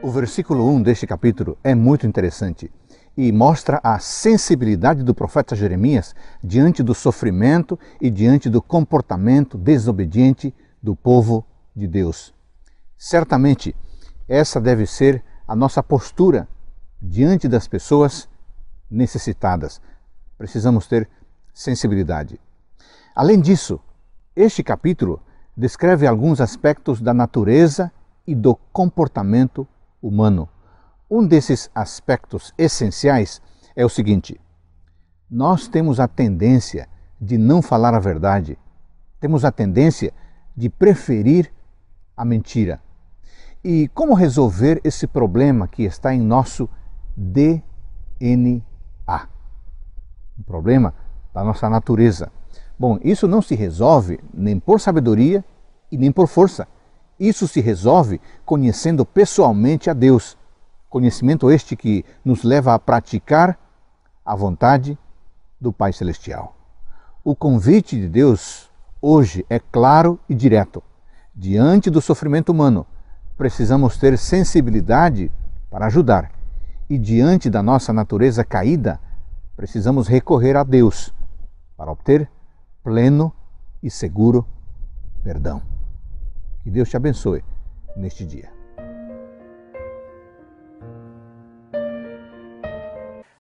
O versículo 1 deste capítulo é muito interessante e mostra a sensibilidade do profeta Jeremias diante do sofrimento e diante do comportamento desobediente do povo de Deus. Certamente, essa deve ser a nossa postura diante das pessoas necessitadas. Precisamos ter sensibilidade. Além disso, este capítulo descreve alguns aspectos da natureza e do comportamento humano. Um desses aspectos essenciais é o seguinte: nós temos a tendência de não falar a verdade, temos a tendência de preferir a mentira. E como resolver esse problema que está em nosso DNA? Um problema da nossa natureza. Bom, isso não se resolve nem por sabedoria e nem por força isso se resolve conhecendo pessoalmente a Deus, conhecimento este que nos leva a praticar a vontade do Pai Celestial. O convite de Deus hoje é claro e direto. Diante do sofrimento humano, precisamos ter sensibilidade para ajudar. E diante da nossa natureza caída, precisamos recorrer a Deus para obter pleno e seguro perdão. E Deus te abençoe neste dia.